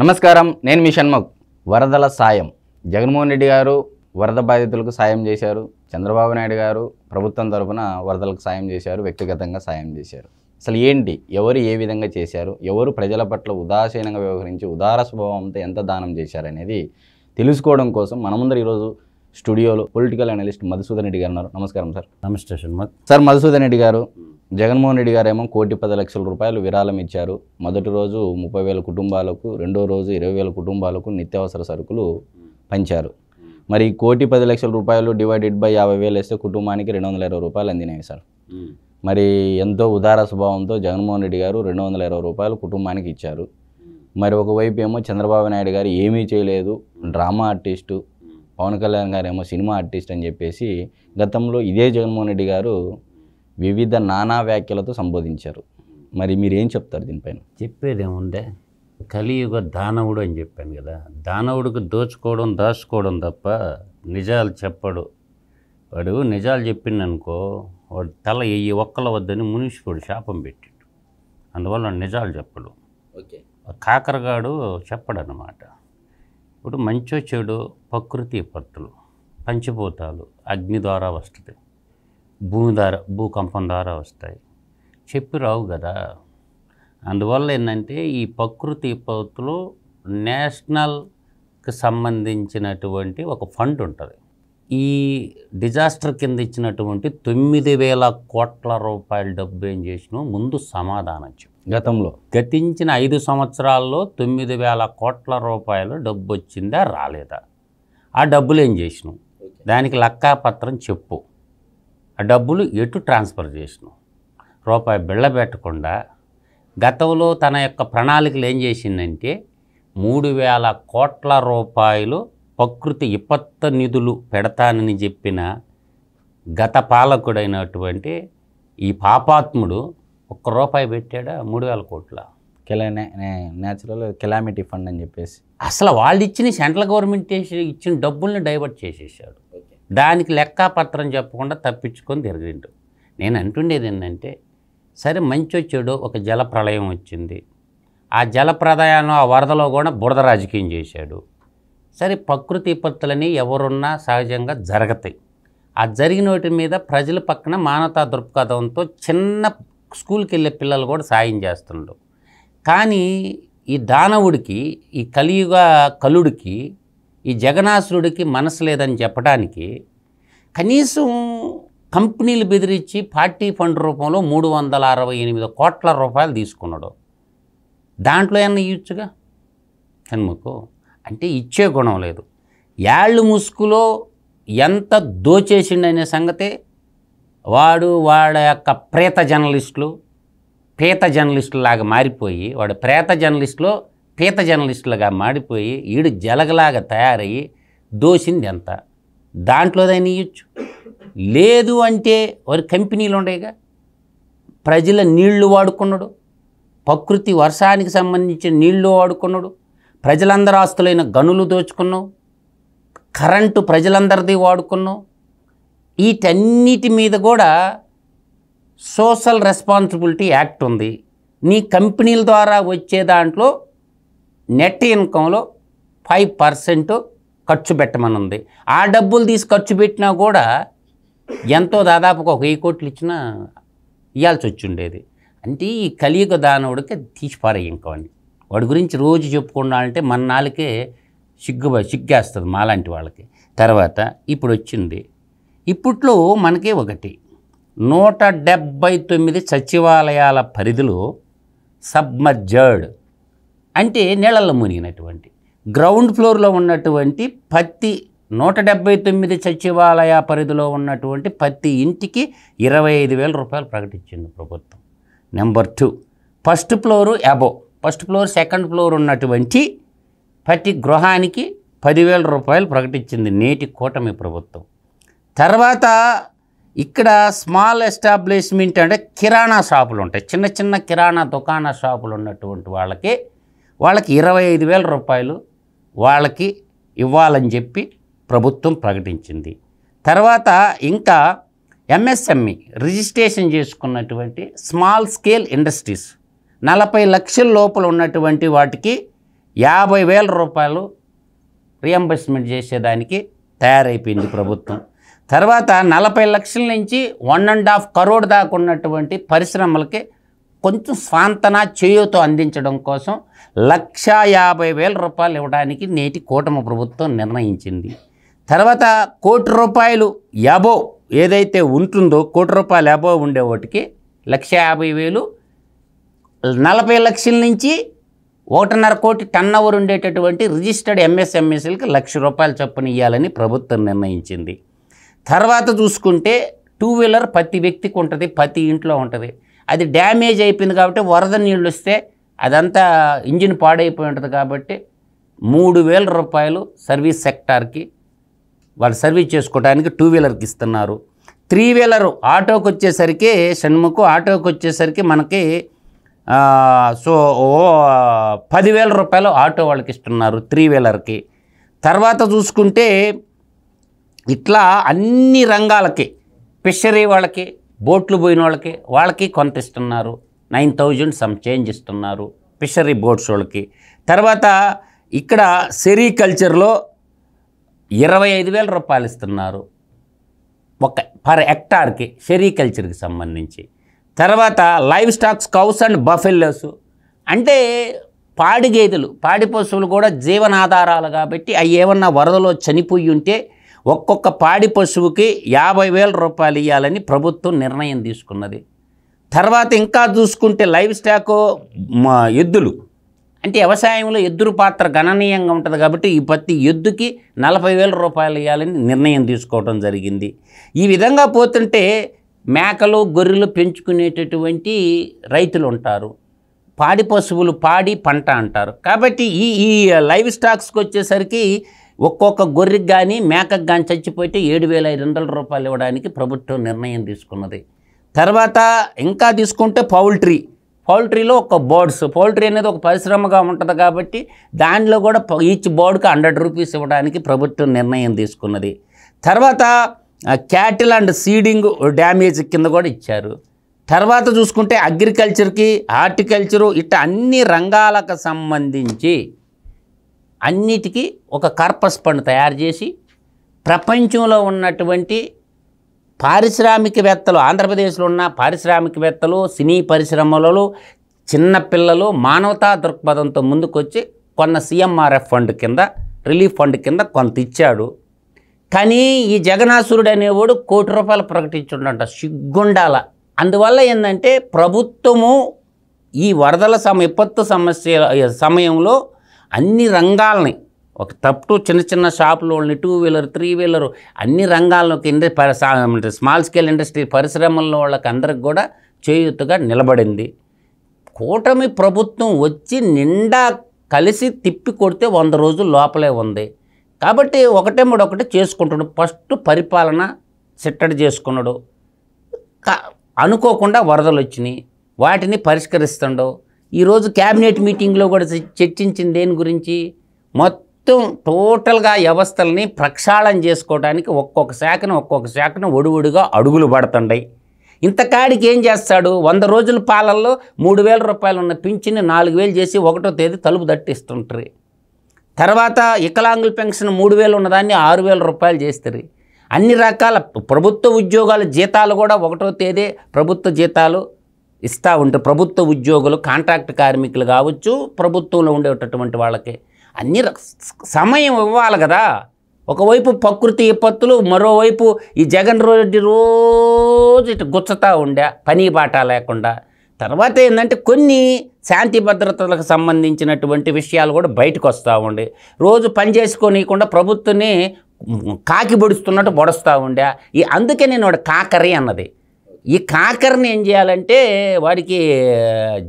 నమస్కారం నేను మీ షణ్ముఖ్ వరదల సాయం జగన్మోహన్ రెడ్డి గారు వరద బాధితులకు సాయం చేశారు చంద్రబాబు నాయుడు గారు ప్రభుత్వం తరఫున వరదలకు సాయం చేశారు వ్యక్తిగతంగా సాయం చేశారు అసలు ఏంటి ఎవరు ఏ విధంగా చేశారు ఎవరు ప్రజల పట్ల ఉదాసీనంగా వ్యవహరించి ఉదార స్వభావంతో ఎంత దానం చేశారనేది తెలుసుకోవడం కోసం మన ముందర ఈరోజు స్టూడియోలో పొలిటికల్ అనలిస్ట్ మధుసూదన్ రెడ్డి గారు ఉన్నారు నమస్కారం సార్ నమస్తే సార్ మధుసూదన్ రెడ్డి గారు జగన్మోహన్ రెడ్డి గారేమో కోటి పది లక్షల రూపాయలు విరాళం ఇచ్చారు మొదటి రోజు ముప్పై వేల కుటుంబాలకు రెండో రోజు ఇరవై వేల కుటుంబాలకు నిత్యావసర సరుకులు పంచారు మరి కోటి పది లక్షల రూపాయలు డివైడెడ్ బై యాభై వేలు వేస్తే కుటుంబానికి రెండు వందల ఇరవై రూపాయలు అందినాయి సార్ మరి ఎంతో ఉదార స్వభావంతో జగన్మోహన్ రెడ్డి గారు రెండు వందల ఇరవై రూపాయలు కుటుంబానికి ఇచ్చారు మరి ఒకవైపు ఏమో చంద్రబాబు నాయుడు గారు ఏమీ చేయలేదు డ్రామా ఆర్టిస్టు పవన్ కళ్యాణ్ గారు ఏమో సినిమా ఆర్టిస్ట్ అని చెప్పేసి గతంలో ఇదే జగన్మోహన్ రెడ్డి గారు వివిధ నానా వ్యాఖ్యలతో సంబోధించారు మరి మీరు ఏం చెప్తారు దీనిపైన ఏముందే కలియుగ దానవుడు అని చెప్పాను కదా దానవుడికి దోచుకోవడం దాచుకోవడం తప్ప నిజాలు చెప్పడు వాడు నిజాలు చెప్పిండనుకో వాడు తల వెయ్యి ఒక్కల వద్దని మునిషికుడు శాపం పెట్టిండు అందువల్ల నిజాలు చెప్పడు ఓకే కాకరగాడు చెప్పడనమాట ఇప్పుడు మంచో చెడు ప్రకృతి పత్తులు పంచిపోతాలు అగ్ని ద్వారా వస్తుంది భూమి ద్వారా భూకంపం ద్వారా వస్తాయి చెప్పి రావు కదా అందువల్ల ఏంటంటే ఈ ప్రకృతి పౌతులు నేషనల్కి సంబంధించినటువంటి ఒక ఫండ్ ఉంటుంది ఈ డిజాస్టర్ కింద ఇచ్చినటువంటి తొమ్మిది వేల కోట్ల రూపాయల డబ్బు ఏం చేసినా ముందు సమాధానం గతంలో గతించిన ఐదు సంవత్సరాల్లో తొమ్మిది వేల కోట్ల రూపాయలు డబ్బు వచ్చిందా రాలేదా ఆ డబ్బులు ఏం చేసినావు దానికి లక్కాపత్రం చెప్పు ఆ డబ్బులు ఎటు ట్రాన్స్ఫర్ చేసినాం రూపాయి బిళ్ళబెట్టకుండా గతంలో తన యొక్క ప్రణాళికలు ఏం చేసిందంటే మూడు వేల కోట్ల రూపాయలు ప్రకృతి విపత్త నిధులు పెడతానని చెప్పిన గత పాలకుడైనటువంటి ఈ పాపాత్ముడు ఒక్క రూపాయి పెట్టాడా మూడు వేల కోట్ల కెలా న్యాచురల్ కెలామిటీ ఫండ్ అని చెప్పేసి అసలు వాళ్ళు ఇచ్చిన సెంట్రల్ గవర్నమెంట్ ఇచ్చిన డబ్బుల్ని డైవర్ట్ చేసేసాడు దానికి లెక్కాపత్రం చెప్పకుండా తప్పించుకొని తిరిగిండు నేను అంటుండేది ఏంటంటే సరే మంచి వచ్చాడు ఒక జల ప్రళయం వచ్చింది ఆ జల ప్రదయాన్ని ఆ వరదలో కూడా బురద రాజకీయం చేశాడు సరే ప్రకృతి విపత్తులని ఎవరున్నా సహజంగా జరగతాయి ఆ జరిగిన వాటి మీద ప్రజల పక్కన మానవతా దృక్పథంతో చిన్న స్కూల్కి వెళ్ళే పిల్లలు కూడా సాయం చేస్తుండ్రు కానీ ఈ దానవుడికి ఈ కలియుగ కలుడికి ఈ జగనాసురుడికి మనసు లేదని చెప్పడానికి కనీసం కంపెనీలు బెదిరించి పార్టీ ఫండ్ రూపంలో మూడు వందల అరవై ఎనిమిది కోట్ల రూపాయలు తీసుకున్నాడు దాంట్లో ఏమన్నా ఇవ్వచ్చుగా హన్మకు అంటే ఇచ్చే గుణం లేదు యాళ్ళు ముసుగులో ఎంత దోచేసిండనే సంగతే వాడు వాడ యొక్క ప్రేత జర్నలిస్టులు ప్రేత లాగా మారిపోయి వాడు ప్రేత జర్నలిస్టులో పీత జర్నలిస్టులుగా మాడిపోయి ఈడు జలగలాగా తయారయ్యి దోసింది ఎంత దాంట్లోదైనా ఇవ్వచ్చు లేదు అంటే వారి కంపెనీలు ఉండేగా ప్రజల నీళ్లు వాడుకున్నాడు ప్రకృతి వర్షానికి సంబంధించిన నీళ్లు వాడుకున్నాడు ప్రజలందరి ఆస్తులైన గనులు దోచుకున్నావు కరెంటు ప్రజలందరిది వాడుకున్నాం వీటన్నిటి మీద కూడా సోషల్ రెస్పాన్సిబిలిటీ యాక్ట్ ఉంది నీ కంపెనీల ద్వారా వచ్చే దాంట్లో నెట్ ఇన్కంలో ఫైవ్ పర్సెంట్ ఖర్చు పెట్టమనుంది ఆ డబ్బులు తీసి ఖర్చు పెట్టినా కూడా ఎంతో దాదాపుగా ఒక వెయ్యి కోట్లు ఇచ్చినా ఇవ్వాల్సి వచ్చి ఉండేది అంటే ఈ కలియుగ దానవుడికి తీసిపారే అని వాడి గురించి రోజు చెప్పుకున్నాడంటే మన నాళ్ళకే సిగ్గు సిగ్గేస్తుంది మాలాంటి వాళ్ళకి తర్వాత ఇప్పుడు వచ్చింది ఇప్పట్లో మనకే ఒకటి నూట డెబ్బై తొమ్మిది సచివాలయాల పరిధిలో సబ్మర్జర్డ్ అంటే నీళ్ళల్లో మునిగినటువంటి గ్రౌండ్ ఫ్లోర్లో ఉన్నటువంటి పత్తి నూట డెబ్బై తొమ్మిది సచివాలయ పరిధిలో ఉన్నటువంటి ప్రతి ఇంటికి ఇరవై ఐదు వేల రూపాయలు ప్రకటించింది ప్రభుత్వం number two first floor above first floor second floor ఉన్నటువంటి ప్రతి గృహానికి పదివేల రూపాయలు ప్రకటించింది నేటి కూటమి ప్రభుత్వం తర్వాత ఇక్కడ స్మాల్ ఎస్టాబ్లిష్మెంట్ అంటే కిరాణా షాపులు ఉంటాయి చిన్న చిన్న కిరాణా దుకాణ షాపులు ఉన్నటువంటి వాళ్ళకి వాళ్ళకి ఇరవై ఐదు వేల రూపాయలు వాళ్ళకి ఇవ్వాలని చెప్పి ప్రభుత్వం ప్రకటించింది తర్వాత ఇంకా ఎంఎస్ఎంఈ రిజిస్ట్రేషన్ చేసుకున్నటువంటి స్మాల్ స్కేల్ ఇండస్ట్రీస్ నలభై లక్షల లోపల ఉన్నటువంటి వాటికి యాభై వేల రూపాయలు రియంబర్స్మెంట్ చేసేదానికి తయారైపోయింది ప్రభుత్వం తర్వాత నలభై లక్షల నుంచి వన్ అండ్ హాఫ్ కరోడ్ దాకా ఉన్నటువంటి పరిశ్రమలకి కొంచెం స్వాంతన చేయుతో అందించడం కోసం లక్ష యాభై వేల రూపాయలు ఇవ్వడానికి నేటి కూటమి ప్రభుత్వం నిర్ణయించింది తర్వాత కోటి రూపాయలు యాభో ఏదైతే ఉంటుందో కోటి రూపాయలు యాభో ఉండే వాటికి లక్ష యాభై వేలు నలభై లక్షల నుంచి ఒకటిన్నర కోటి టన్ అవర్ ఉండేటటువంటి రిజిస్టర్డ్ ఎంఎస్ఎంఎస్ఎల్కి లక్ష రూపాయలు చొప్పున ఇవ్వాలని ప్రభుత్వం నిర్ణయించింది తర్వాత చూసుకుంటే టూ వీలర్ ప్రతి వ్యక్తికి ఉంటుంది ప్రతి ఇంట్లో ఉంటుంది అది డ్యామేజ్ అయిపోయింది కాబట్టి వరద నీళ్ళు వస్తే అదంతా ఇంజిన్ పాడైపోయి ఉంటుంది కాబట్టి మూడు వేల రూపాయలు సర్వీస్ సెక్టార్కి వాళ్ళు సర్వీస్ చేసుకోవడానికి టూ వీలర్కి ఇస్తున్నారు త్రీ వీలర్ ఆటోకి వచ్చేసరికి షణ్ముఖం ఆటోకి వచ్చేసరికి మనకి సో ఓ పదివేల రూపాయలు ఆటో వాళ్ళకి ఇస్తున్నారు త్రీ వీలర్కి తర్వాత చూసుకుంటే ఇట్లా అన్ని రంగాలకి ఫిషరీ వాళ్ళకి బోట్లు పోయిన వాళ్ళకి వాళ్ళకి కొంత ఇస్తున్నారు నైన్ థౌజండ్ సమ్ చేంజ్ ఇస్తున్నారు ఫిషరీ బోట్స్ వాళ్ళకి తర్వాత ఇక్కడ సెరీకల్చర్లో ఇరవై ఐదు వేల రూపాయలు ఇస్తున్నారు ఒక పర్ హెక్టార్కి సెరీకల్చర్కి సంబంధించి తర్వాత live stocks cows and buffaloes అంటే పాడి గేదెలు పాడి పశువులు కూడా జీవనాధారాలు కాబట్టి అవి ఏమన్నా వరదలో చనిపోయి ఉంటే ఒక్కొక్క పాడి పశువుకి యాభై వేల రూపాయలు ఇవ్వాలని ప్రభుత్వం నిర్ణయం తీసుకున్నది తర్వాత ఇంకా చూసుకుంటే లైవ్ స్టాక్ ఎద్దులు అంటే వ్యవసాయంలో ఎద్దుల పాత్ర గణనీయంగా ఉంటుంది కాబట్టి ఈ ప్రతి ఎద్దుకి నలభై వేల రూపాయలు ఇవ్వాలని నిర్ణయం తీసుకోవడం జరిగింది ఈ విధంగా పోతుంటే మేకలు గొర్రెలు పెంచుకునేటటువంటి రైతులు ఉంటారు పాడి పశువులు పాడి పంట అంటారు కాబట్టి ఈ ఈ లైవ్ స్టాక్స్కి వచ్చేసరికి ఒక్కొక్క గొర్రెకి కానీ మేకకు కానీ చచ్చిపోతే ఏడు వేల ఐదు వందల రూపాయలు ఇవ్వడానికి ప్రభుత్వం నిర్ణయం తీసుకున్నది తర్వాత ఇంకా తీసుకుంటే పౌల్ట్రీ పౌల్ట్రీలో ఒక బోర్డ్స్ పౌల్ట్రీ అనేది ఒక పరిశ్రమగా ఉంటుంది కాబట్టి దానిలో కూడా ఈచ్ బోర్డుకి హండ్రెడ్ రూపీస్ ఇవ్వడానికి ప్రభుత్వం నిర్ణయం తీసుకున్నది తర్వాత క్యాటిల్ అండ్ సీడింగ్ డ్యామేజ్ కింద కూడా ఇచ్చారు తర్వాత చూసుకుంటే అగ్రికల్చర్కి హార్టికల్చరు ఇట్లా అన్ని రంగాలకు సంబంధించి అన్నిటికీ ఒక కర్పస్ ఫండ్ తయారు చేసి ప్రపంచంలో ఉన్నటువంటి పారిశ్రామికవేత్తలు ఆంధ్రప్రదేశ్లో ఉన్న పారిశ్రామికవేత్తలు సినీ పరిశ్రమలలో చిన్నపిల్లలు మానవతా దృక్పథంతో ముందుకొచ్చి కొన్న సీఎంఆర్ఎఫ్ ఫండ్ కింద రిలీఫ్ ఫండ్ కింద కొంత ఇచ్చాడు కానీ ఈ జగనాసురుడు అనేవాడు కోటి రూపాయలు ప్రకటించుడంట సిగ్గుండాల అందువల్ల ఏంటంటే ప్రభుత్వము ఈ వరదల సమ విపత్తు సమస్య సమయంలో అన్ని రంగాలని ఒక తప్పు చిన్న చిన్న షాపులు వాళ్ళని టూ వీలర్ త్రీ వీలర్ అన్ని రంగాల్లోకి ఇండస్ట్రీ స్మాల్ స్కేల్ ఇండస్ట్రీ పరిశ్రమల్లో వాళ్ళకి అందరికి కూడా చేయూతగా నిలబడింది కూటమి ప్రభుత్వం వచ్చి నిండా కలిసి తిప్పి కొడితే వంద రోజులు లోపలే ఉంది కాబట్టి ఒకటే మూడు ఒకటి చేసుకుంటున్నాడు ఫస్ట్ పరిపాలన చిట్టడి చేసుకున్నాడు అనుకోకుండా వరదలు వచ్చినాయి వాటిని పరిష్కరిస్తుండవు ఈరోజు క్యాబినెట్ మీటింగ్లో కూడా చర్చించింది దేని గురించి మొత్తం టోటల్గా వ్యవస్థల్ని ప్రక్షాళన చేసుకోవడానికి ఒక్కొక్క శాఖను ఒక్కొక్క శాఖను ఒడువుడుగా అడుగులు పడుతుంటాయి ఇంతకాడికి ఏం చేస్తాడు వంద రోజుల పాలనలో మూడు వేల రూపాయలు ఉన్న పింఛన్ నాలుగు వేలు చేసి ఒకటో తేదీ తలుపు తట్టిస్తుంటారు తర్వాత వికలాంగుల పెన్షన్ మూడు వేలు ఉన్నదాన్ని ఆరు వేల రూపాయలు చేస్తారు అన్ని రకాల ప్రభుత్వ ఉద్యోగాల జీతాలు కూడా ఒకటో తేదీ ప్రభుత్వ జీతాలు ఇస్తూ ఉంటే ప్రభుత్వ ఉద్యోగులు కాంట్రాక్ట్ కార్మికులు కావచ్చు ప్రభుత్వంలో ఉండేటటువంటి వాళ్ళకి అన్ని సమయం ఇవ్వాలి కదా ఒకవైపు ప్రకృతి విపత్తులు మరోవైపు ఈ జగన్ రెడ్డి రోజు ఇటు గుచ్చతా ఉండే పని బాట లేకుండా తర్వాత ఏంటంటే కొన్ని శాంతి భద్రతలకు సంబంధించినటువంటి విషయాలు కూడా బయటకు వస్తూ ఉండే రోజు పని చేసుకోనీయకుండా ప్రభుత్వాన్ని కాకి బొడుస్తున్నట్టు బొడుస్తూ ఉండే ఈ అందుకే నేను కాకరి అన్నది ఈ కాకరని ఏం చేయాలంటే వాడికి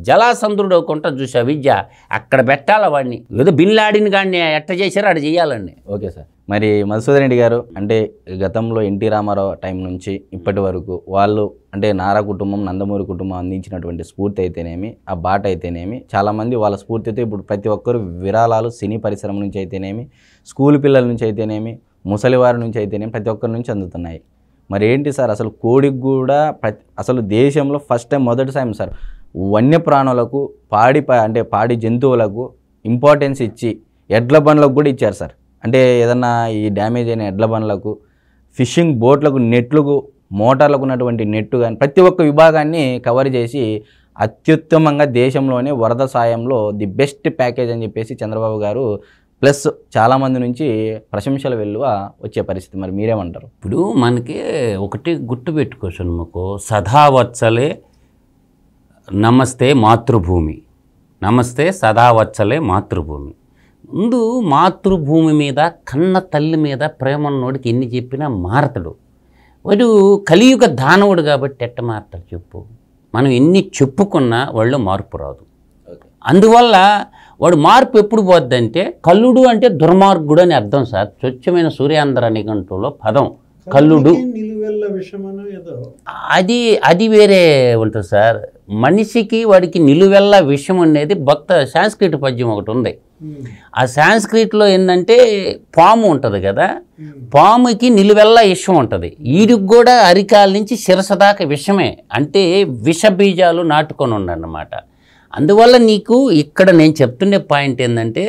జలాసంద్రుడు ఒక చూసా విద్య అక్కడ పెట్టాలి వాడిని ఏదో బిన్లాడిని కానీ ఎట్ట చేశారో అక్కడ చేయాలండి ఓకే సార్ మరి మధుసూదన్ రెడ్డి గారు అంటే గతంలో ఎన్టీ రామారావు టైం నుంచి ఇప్పటి వరకు వాళ్ళు అంటే నారా కుటుంబం నందమూరి కుటుంబం అందించినటువంటి స్ఫూర్తి అయితేనేమి ఆ బాట అయితేనేమి చాలామంది వాళ్ళ స్ఫూర్తితో ఇప్పుడు ప్రతి ఒక్కరు విరాళాలు సినీ పరిశ్రమ నుంచి అయితేనేమి స్కూల్ పిల్లల నుంచి అయితేనేమి ముసలివారి నుంచి అయితేనేమి ప్రతి ఒక్కరి నుంచి అందుతున్నాయి మరి ఏంటి సార్ అసలు కోడికి కూడా అసలు దేశంలో ఫస్ట్ టైం మొదటి సాయం సార్ వన్యప్రాణులకు పాడి అంటే పాడి జంతువులకు ఇంపార్టెన్స్ ఇచ్చి ఎడ్ల బండ్లకు కూడా ఇచ్చారు సార్ అంటే ఏదన్నా ఈ డ్యామేజ్ అయిన ఎడ్ల బండ్లకు ఫిషింగ్ బోట్లకు నెట్లకు మోటార్లకు ఉన్నటువంటి నెట్టు కానీ ప్రతి ఒక్క విభాగాన్ని కవర్ చేసి అత్యుత్తమంగా దేశంలోనే వరద సాయంలో ది బెస్ట్ ప్యాకేజ్ అని చెప్పేసి చంద్రబాబు గారు ప్లస్ చాలామంది నుంచి ప్రశంసల విలువ వచ్చే పరిస్థితి మరి మీరేమంటారు ఇప్పుడు మనకి ఒకటి గుర్తు పెట్టుకోవచ్చు మాకు సదావత్సలే నమస్తే మాతృభూమి నమస్తే సదావత్సలే మాతృభూమి ముందు మాతృభూమి మీద కన్న తల్లి మీద ప్రేమన్నోడికి ఎన్ని చెప్పినా మారతడు వాడు కలియుగ దానవుడు కాబట్టి ఎట్ట మారతాడు చెప్పు మనం ఎన్ని చెప్పుకున్నా వాళ్ళు మార్పు రాదు అందువల్ల వాడు మార్పు ఎప్పుడు పోద్దంటే కల్లుడు అంటే దుర్మార్గుడు అని అర్థం సార్ స్వచ్ఛమైన సూర్యాంధ్ర నిఘంటులో పదం కల్లుడు అది అది వేరే ఉంటుంది సార్ మనిషికి వాడికి నిలువెల్ల విషయం అనేది భక్త సాంస్క్రిట్ పద్యం ఒకటి ఉంది ఆ సాంస్క్రిట్లో ఏంటంటే పాము ఉంటుంది కదా పాముకి నిలువెల్ల విషం ఉంటుంది వీడికి కూడా అరికాల నుంచి శిరస దాకా విషమే అంటే విష బీజాలు నాటుకొని ఉండన్నమాట అందువల్ల నీకు ఇక్కడ నేను చెప్తుండే పాయింట్ ఏంటంటే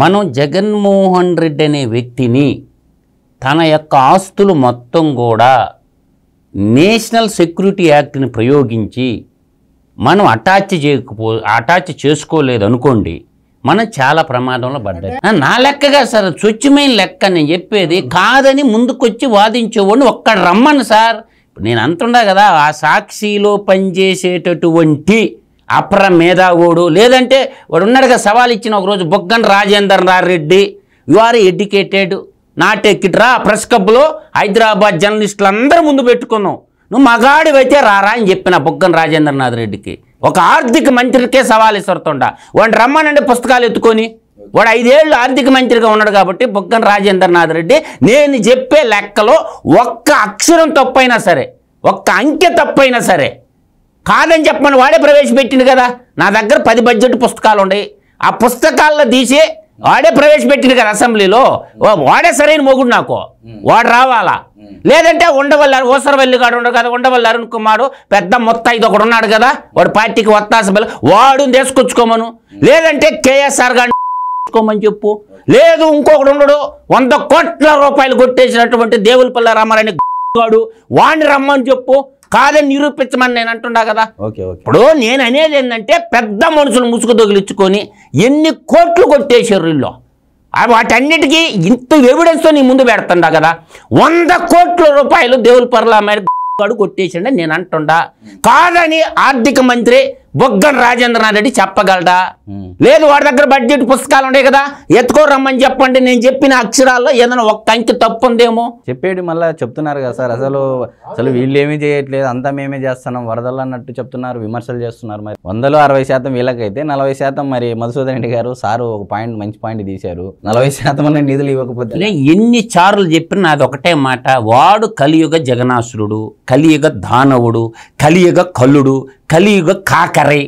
మనం జగన్మోహన్ రెడ్డి అనే వ్యక్తిని తన యొక్క ఆస్తులు మొత్తం కూడా నేషనల్ సెక్యూరిటీ యాక్ట్ని ప్రయోగించి మనం అటాచ్ చేయకపో అటాచ్ చేసుకోలేదు అనుకోండి మనం చాలా ప్రమాదంలో పడ్డాయి నా లెక్కగా సార్ స్వచ్ఛమైన లెక్క నేను చెప్పేది కాదని ముందుకొచ్చి వాదించేవాడిని ఒక్కడ రమ్మను సార్ నేను అంతుండ కదా ఆ సాక్షిలో పనిచేసేటటువంటి అప్ర మేధావుడు లేదంటే వాడు ఉన్నాడుగా సవాల్ ఇచ్చిన ఒకరోజు Boggana Rajender Reddy you are educated not రా ప్రెస్ క్లబ్లో హైదరాబాద్ జర్నలిస్టులు అందరూ ముందు పెట్టుకున్నావు నువ్వు మగాడివైతే రారా అని చెప్పిన బొగ్గన రాజేంద్రనాథ్ రెడ్డికి ఒక ఆర్థిక మంత్రికే సవాల్ ఇస్తుండ వాడిని రమ్మనండి పుస్తకాలు ఎత్తుకొని వాడు ఐదేళ్ళు ఆర్థిక మంత్రిగా ఉన్నాడు కాబట్టి బొగ్గన రాజేంద్రనాథ్ రెడ్డి నేను చెప్పే లెక్కలో ఒక్క అక్షరం తప్పైనా సరే ఒక్క అంకె తప్పైనా సరే కాదని చెప్పమని వాడే ప్రవేశపెట్టింది కదా నా దగ్గర పది బడ్జెట్ పుస్తకాలు ఉన్నాయి ఆ పుస్తకాల్లో తీసి వాడే ప్రవేశపెట్టింది కదా అసెంబ్లీలో వాడే సరైన మొగుడు నాకు వాడు రావాలా లేదంటే ఉండవల్లారు ఓసరవల్లి కాడు ఉండవు కదా ఉండవల్లి అరుణ్ కుమారు పెద్ద మొత్తం ఇది ఒకడు ఉన్నాడు కదా వాడు పార్టీకి అసెంబ్లీ వాడు తీసుకొచ్చుకోమను లేదంటే కేఎస్ఆర్ గారిని తీసుకోమని చెప్పు లేదు ఇంకొకడు ఉండడు వంద కోట్ల రూపాయలు కొట్టేసినటువంటి దేవులపల్లి రామారాయణ గాడు వాడిని రమ్మని చెప్పు కాదని నిరూపించమని నేను అంటున్నా కదా ఇప్పుడు నేను అనేది ఏంటంటే పెద్ద మనుషులు ముసుగు తొగిలించుకొని ఎన్ని కోట్లు కొట్టేశారు ఇల్లు వాటన్నిటికీ ఇంత ఎవిడెన్స్తో నీ ముందు పెడుతుండా కదా వంద కోట్ల రూపాయలు దేవుల పర్లా మీద కొట్టేసిండే నేను అంటుండా కాదని ఆర్థిక మంత్రి బొగ్గన రాజేంద్రనాథ్ రెడ్డి చెప్పగలడా లేదు వాడి దగ్గర బడ్జెట్ పుస్తకాలు ఉన్నాయి కదా ఎత్తుకో రమ్మని చెప్పండి నేను చెప్పిన అక్షరాల్లో ఏదైనా ఒక్క అంకి తప్పు ఉందేమో చెప్పేది మళ్ళీ చెప్తున్నారు కదా సార్ అసలు అసలు వీళ్ళు ఏమీ చేయట్లేదు అంతా మేమే చేస్తున్నాం వరదలు అన్నట్టు చెప్తున్నారు విమర్శలు చేస్తున్నారు మరి వందలో అరవై శాతం వీళ్ళకైతే నలభై శాతం మరి మధుసూదన్ రెడ్డి గారు సారు ఒక పాయింట్ మంచి పాయింట్ తీశారు నలభై శాతం అనే నిధులు ఇవ్వకపోతే ఎన్ని చార్లు చెప్పినా అది ఒకటే మాట వాడు కలియుగ జగనాసురుడు కలియుగ దానవుడు కలియుగ కల్లుడు కలియుగ కాకరే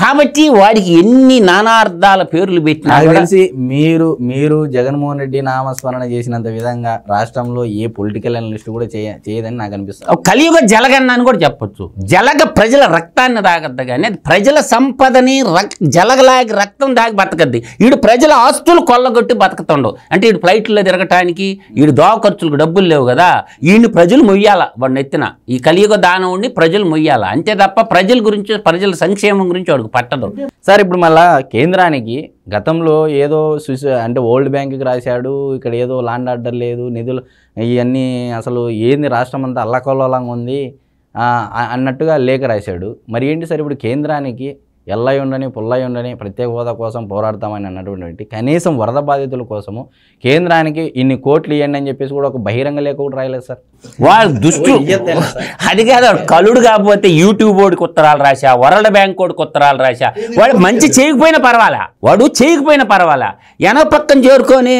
కాబట్టి వాడికి ఎన్ని నానార్థాల పేర్లు పెట్టినా తెలిసి మీరు మీరు జగన్మోహన్ రెడ్డి నామస్మరణ చేసినంత విధంగా రాష్ట్రంలో ఏ పొలిటికల్ అనలిస్ట్ కూడా చేయ చేయదని నాకు అనిపిస్తుంది కలియుగ జలగన్న అని కూడా చెప్పొచ్చు జలగ ప్రజల రక్తాన్ని తాగద్దు కానీ ప్రజల సంపదని రక్ జలగలాగి రక్తం దాగి బతకద్ది వీడు ప్రజల ఆస్తులు కొల్లగొట్టి బతకతుండవు అంటే వీడు ఫ్లైట్లో తిరగటానికి వీడు దోవ ఖర్చులకు డబ్బులు లేవు కదా వీడిని ప్రజలు మొయ్యాల వాడిని ఎత్తిన ఈ కలియుగ దానవుడిని ప్రజలు మొయ్యాల అంతే తప్ప ప్రజల గురించి ప్రజల సంక్షేమం గురించి వాడు పట్టదు సార్ ఇప్పుడు మళ్ళా కేంద్రానికి గతంలో ఏదో అంటే ఓల్డ్ బ్యాంక్కి రాశాడు ఇక్కడ ఏదో ల్యాండ్ ఆర్డర్ లేదు నిధులు ఇవన్నీ అసలు ఏంది రాష్ట్రం అంతా అల్లకల్లోలంగా ఉంది అన్నట్టుగా లేఖ రాశాడు మరి ఏంటి సార్ ఇప్పుడు కేంద్రానికి ఎల్లై ఉండని పుల్లై ఉండని ప్రత్యేక హోదా కోసం పోరాడతామని అన్నటువంటి కనీసం వరద బాధితుల కోసము కేంద్రానికి ఇన్ని కోట్లు ఇవ్వండి అని చెప్పేసి కూడా ఒక బహిరంగ లేఖ కూడా రాయలేదు సార్ వాళ్ళు దుష్టు అది కాదు కలుడు కాకపోతే యూట్యూబ్ వాడికి ఉత్తరాలు రాశా వరల్డ్ బ్యాంక్ కోడ్ ఉత్తరాలు రాశా వాడు మంచి చేయకపోయినా పర్వాలా వాడు చేయకపోయినా పర్వాలా ఎనో పక్కన చేరుకొని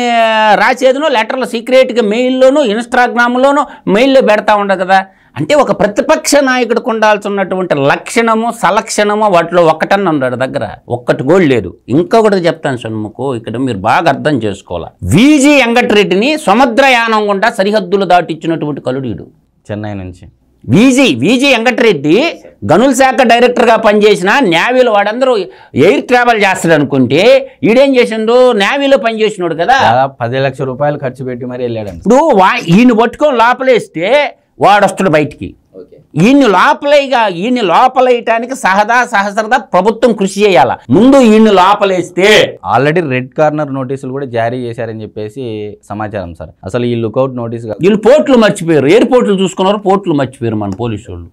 రాసేదినో లెటర్లు సీక్రెట్గా మెయిల్లోనూ ఇన్స్టాగ్రామ్లోనూ మెయిల్లో పెడతా ఉండదు కదా అంటే ఒక ప్రతిపక్ష నాయకుడికి ఉండాల్సినటువంటి లక్షణము సలక్షణము వాటిలో ఒకటన్న ఉన్నాడు దగ్గర ఒక్కటి కూడా లేదు ఇంకొకటి చెప్తాను సొమ్ముకు ఇక్కడ మీరు బాగా అర్థం చేసుకోవాలి వీజీ వెంకటరెడ్డిని సముద్రయానం గుండా సరిహద్దులు దాటిచ్చినటువంటి కలుడీడు చెన్నై నుంచి వీజీ వీజీ వెంకటరెడ్డి గనుల శాఖ డైరెక్టర్గా పనిచేసిన న్యావీలు వాడందరూ ఎయిర్ ట్రావెల్ చేస్తాడు అనుకుంటే ఈడేం చేసిండు న్యావీలో పనిచేసినాడు కదా పది లక్షల రూపాయలు ఖర్చు పెట్టి మరి వెళ్ళాడు ఇప్పుడు ఈయన పట్టుకొని లోపలేస్తే వాడొస్తుడు బయటికి ఈయన్ని లోపలేగా ఈయన్ని లోపలేయటానికి సహదా సహసరదా ప్రభుత్వం కృషి చేయాల ముందు ఈయన్ని లోపలేస్తే ఆల్రెడీ రెడ్ కార్నర్ నోటీసులు కూడా జారీ చేశారని చెప్పేసి సమాచారం సార్ అసలు ఈ లుకౌట్ నోటీస్ వీళ్ళు పోర్ట్లు మర్చిపోయారు ఎయిర్పోర్ట్లు చూసుకున్నారు పోర్ట్లు మర్చిపోయారు మన పోలీసు వాళ్ళు